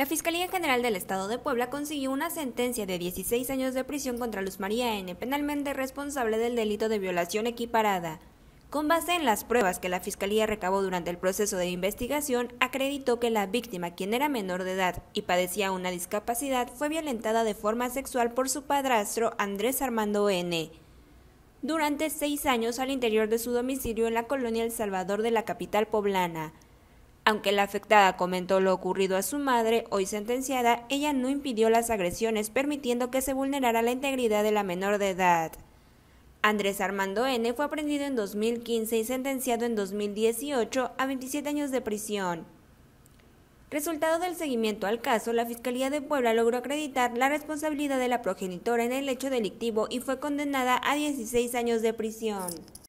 La Fiscalía General del Estado de Puebla consiguió una sentencia de 16 años de prisión contra Luz María N., penalmente responsable del delito de violación equiparada. Con base en las pruebas que la Fiscalía recabó durante el proceso de investigación, acreditó que la víctima, quien era menor de edad y padecía una discapacidad, fue violentada de forma sexual por su padrastro Andrés Armando N. Durante seis años al interior de su domicilio en la colonia El Salvador de la capital poblana. Aunque la afectada comentó lo ocurrido a su madre, hoy sentenciada, ella no impidió las agresiones, permitiendo que se vulnerara la integridad de la menor de edad. Andrés Armando N. fue aprendido en 2015 y sentenciado en 2018 a 27 años de prisión. Resultado del seguimiento al caso, la Fiscalía de Puebla logró acreditar la responsabilidad de la progenitora en el hecho delictivo y fue condenada a 16 años de prisión.